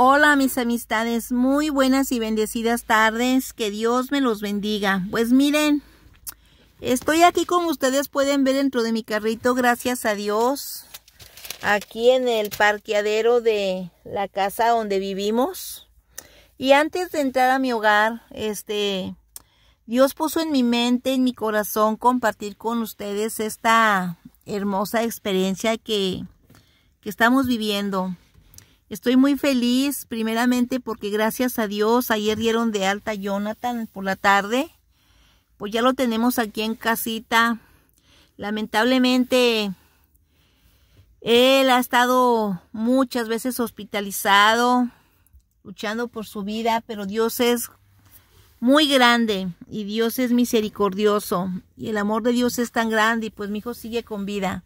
Hola mis amistades, muy buenas y bendecidas tardes, que Dios me los bendiga. Pues miren, estoy aquí como ustedes pueden ver dentro de mi carrito, gracias a Dios, aquí en el parqueadero de la casa donde vivimos. Y antes de entrar a mi hogar, este, Dios puso en mi mente, en mi corazón, compartir con ustedes esta hermosa experiencia que, que estamos viviendo. Estoy muy feliz, primeramente porque gracias a Dios ayer dieron de alta Jonathan por la tarde. Pues ya lo tenemos aquí en casita. Lamentablemente, él ha estado muchas veces hospitalizado, luchando por su vida, pero Dios es muy grande y Dios es misericordioso y el amor de Dios es tan grande y pues mi hijo sigue con vida.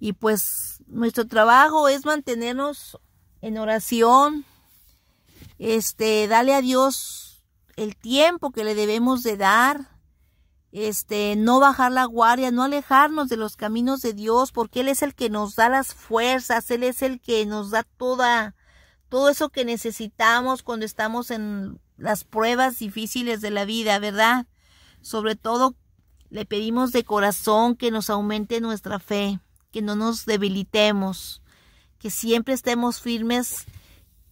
Y pues nuestro trabajo es mantenernos en oración, este, dale a Dios el tiempo que le debemos de dar, este, no bajar la guardia, no alejarnos de los caminos de Dios, porque Él es el que nos da las fuerzas, Él es el que nos da toda, todo eso que necesitamos cuando estamos en las pruebas difíciles de la vida, ¿verdad? Sobre todo le pedimos de corazón que nos aumente nuestra fe, que no nos debilitemos, que siempre estemos firmes,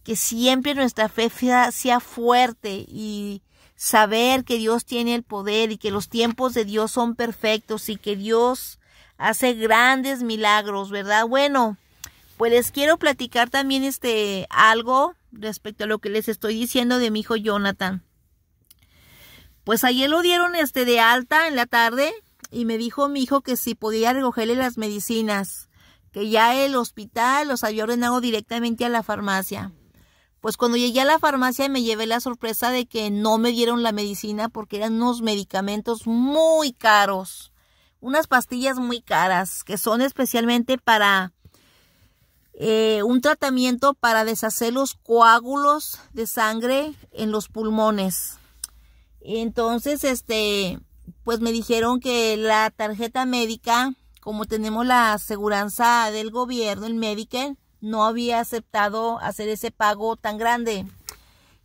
que siempre nuestra fe sea, fuerte y saber que Dios tiene el poder y que los tiempos de Dios son perfectos y que Dios hace grandes milagros, ¿verdad? Bueno, pues les quiero platicar también este algo respecto a lo que les estoy diciendo de mi hijo Jonathan. Pues ayer lo dieron este de alta en la tarde y me dijo mi hijo que si podía recogerle las medicinas que ya el hospital los había ordenado directamente a la farmacia. Pues cuando llegué a la farmacia me llevé la sorpresa de que no me dieron la medicina porque eran unos medicamentos muy caros, unas pastillas muy caras que son especialmente para eh, un tratamiento para deshacer los coágulos de sangre en los pulmones. Entonces, este, pues me dijeron que la tarjeta médica como tenemos la aseguranza del gobierno, el Medicare, no había aceptado hacer ese pago tan grande.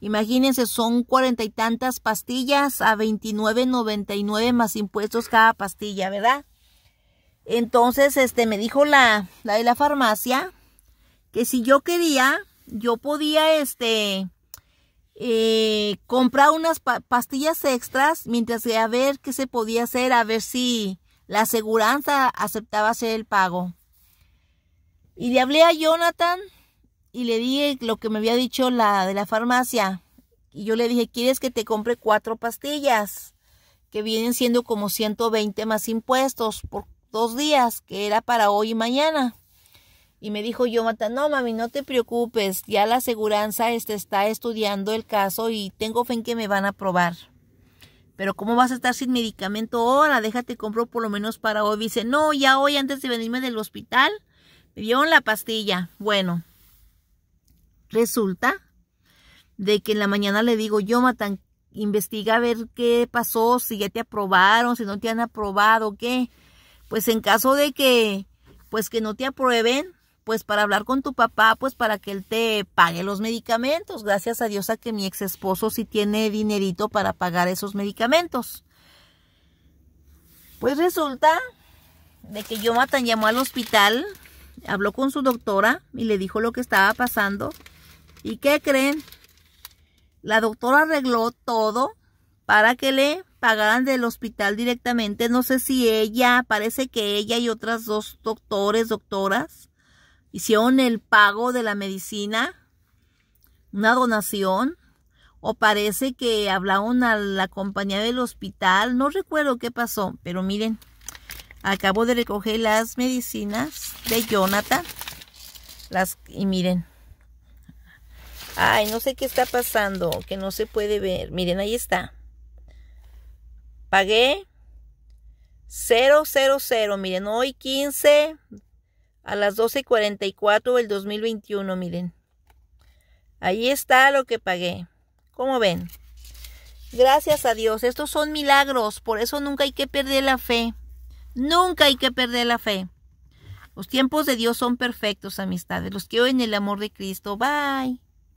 Imagínense, son cuarenta y tantas pastillas a 29.99 más impuestos cada pastilla, ¿verdad? Entonces, este, me dijo la, de la farmacia que si yo quería, yo podía, este, eh, comprar unas pastillas extras mientras a ver qué se podía hacer, a ver si, la aseguranza aceptaba hacer el pago. Y le hablé a Jonathan y le dije lo que me había dicho la de la farmacia. Y yo le dije, ¿quieres que te compre cuatro pastillas? Que vienen siendo como 120 más impuestos por dos días, que era para hoy y mañana. Y me dijo Jonathan, no mami, no te preocupes, ya la aseguranza este, está estudiando el caso y tengo fe en que me van a aprobar. Pero ¿cómo vas a estar sin medicamento ahora? Déjate compro por lo menos para hoy. Dice, no, ya hoy antes de venirme del hospital, me dieron la pastilla. Bueno, resulta de que en la mañana le digo, yo, Matan, investiga a ver qué pasó, si ya te aprobaron, si no te han aprobado, qué. Pues en caso de que, pues que no te aprueben, pues para hablar con tu papá, pues para que él te pague los medicamentos. Gracias a Dios a que mi ex esposo sí tiene dinerito para pagar esos medicamentos. Pues resulta de que Jonathan llamó al hospital, habló con su doctora y le dijo lo que estaba pasando. ¿Y qué creen? La doctora arregló todo para que le pagaran del hospital directamente. No sé si ella, parece que ella y otras dos doctores, doctoras, hicieron el pago de la medicina, una donación, o parece que hablaron a la compañía del hospital, no recuerdo qué pasó, pero miren, acabo de recoger las medicinas de Jonathan, las, y miren, ay, no sé qué está pasando, que no se puede ver, miren, ahí está, pagué 000, miren, hoy 15 a las 12.44 del 2021, miren. Ahí está lo que pagué. ¿Cómo ven? Gracias a Dios, estos son milagros, por eso nunca hay que perder la fe. Nunca hay que perder la fe. Los tiempos de Dios son perfectos, amistades. Los quiero en el amor de Cristo. Bye.